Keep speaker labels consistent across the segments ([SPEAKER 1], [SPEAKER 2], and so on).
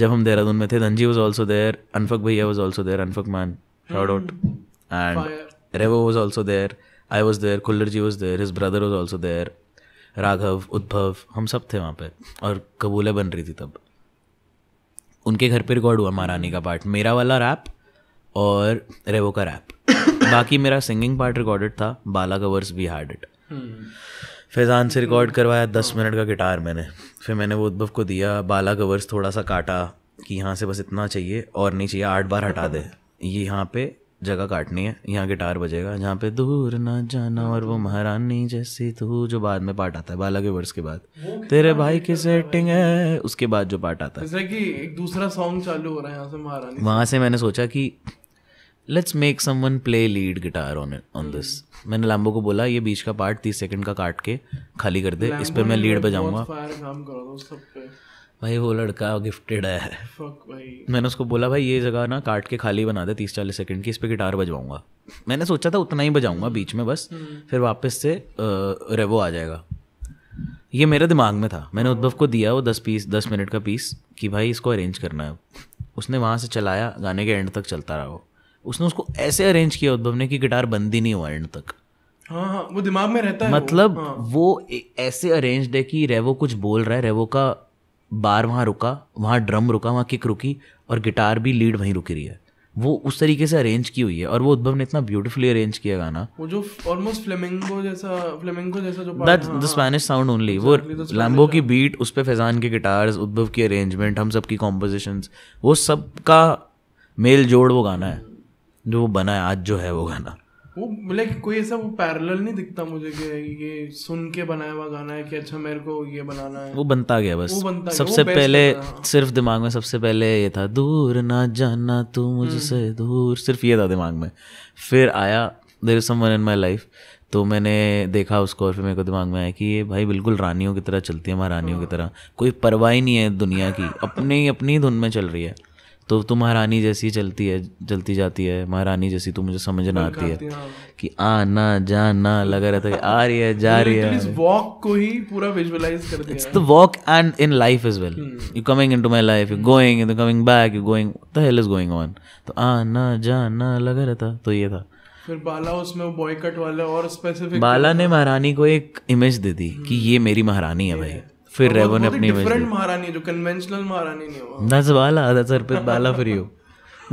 [SPEAKER 1] जब हम देहरादून में थे धनजी वॉज ऑल्सो देयर अनफक भैया वॉज ऑल्सो देयर अनफक man shout out and Revo was also there I was there Kullar ji was there his brother was also there Raghav Udbhav हम सब थे वहाँ पे और कबूले बन रही थी तब उनके घर पे रिकॉर्ड हुआ महारानी का पार्ट मेरा वाला रैप और रेवो का रैप बाकी मेरा सिंगिंग पार्ट रिकॉर्डेड था बाला का verse we had it Faizan से रिकॉर्ड करवाया दस मिनट का गिटार मैंने फिर मैंने वो उद्भव को दिया बाला कवर्स थोड़ा सा काटा कि यहाँ से बस इतना चाहिए और नहीं चाहिए आठ बार हटा दे ये यहाँ पे जगह काटनी है यहाँ गिटार बजेगा जहाँ पे दूर ना जाना और वो महारानी जैसी तू जो बाद में पार्ट आता है बाला के वर्ष के बाद तेरे भाई की सेटिंग है उसके बाद जो पार्ट आता है
[SPEAKER 2] जैसे कि एक दूसरा सॉन्ग चालू हो रहा है यहाँ से महारानी वहाँ
[SPEAKER 1] से मैंने सोचा कि let's make one play lead guitar on on this मैंने लैम्बो को बोला ये बीच का पार्ट तीस सेकंड का काट के खाली कर दे इस पर मैं लीड बजाऊंगा भाई वो लड़का गिफ्टेड है मैंने उसको बोला भाई ये जगह ना काट के खाली बना दे तीस चालीस सेकंड की इस पर गिटार बजवाऊंगा मैंने सोचा था उतना ही बजाऊंगा hmm. बीच में बस hmm. फिर वापस से रेवो आ जाएगा ये मेरे दिमाग में था मैंने hmm. उद्भव को दिया वो दस पीस दस मिनट का पीस कि भाई इसको अरेंज करना है उसने वहाँ से चलाया गाने के एंड तक चलता रहा वो उसने उसको ऐसे अरेंज किया उद्भव ने कि गिटार बंद ही नहीं हुआ एंड तक हाँ हाँ वो दिमाग में रहता है मतलब वो, हाँ. वो ऐसे अरेंज है कि रेवो कुछ बोल रहा है रेवो का बार वहाँ रुका वहाँ ड्रम रुका वहाँ किक रुकी और गिटार भी लीड वहीं रुकी रही है वो उस तरीके से अरेंज की हुई है और वो उद्भव ने इतना ब्यूटीफुली अरेंज किया गाना
[SPEAKER 2] वो जो ऑलमोस्ट फ्लेमिंगो जैसा फ्लेमिंगो जैसा जो that the Spanish sound only वो लैम्बो
[SPEAKER 1] की बीट उस पे फैजान के गिटार्स उद्भव की अरेंजमेंट हम सब की कॉम्पोजिशंस वो सब का मेल जोड़ वो गाना है जो वो बना है आज जो है वो गाना
[SPEAKER 2] वो लाइक कोई ऐसा वो पैरेलल नहीं दिखता मुझे कि ये सुन के बनाया हुआ गाना है कि अच्छा मेरे को ये
[SPEAKER 1] बनाना है वो बनता गया बस वो बनता सबसे पहले सिर्फ दिमाग में सबसे पहले ये था दूर ना जाना तू हम्म। मुझसे दूर सिर्फ ये था दिमाग में फिर आया there is someone in my life तो मैंने देखा उसको और फिर मेरे को दिमाग में आया कि ये भाई बिल्कुल रानियों की तरह चलती है महारानियों की हाँ। तरह कोई परवाह ही नहीं है दुनिया की अपनी अपनी धुन में चल रही है तो तू महारानी जैसी चलती है चलती जाती है महारानी जैसी तू मुझे समझ ना आती है हाँ। कि आना जाना लगा रहता है आ रही है जा रही है
[SPEAKER 2] वॉक को ही पूरा विजुअलाइज कर दिया it's
[SPEAKER 1] the walk and in life as well you coming into my life you going you coming back you going the hell is going on तो आना जाना लगा रहता तो ये था
[SPEAKER 2] फिर बाला उसमें बॉयकट वाले और स्पेसिफिक बाला
[SPEAKER 1] ने महारानी को एक इमेज दे दी कि hmm. ये मेरी महारानी है भाई फिर रेवो ने अपनी डिफरेंट
[SPEAKER 2] महारानी जो कन्वेंशनल महारानी नहीं
[SPEAKER 1] हुआ दैट्स वाला that's Arpit Bala for you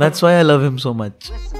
[SPEAKER 1] that's why I love him so much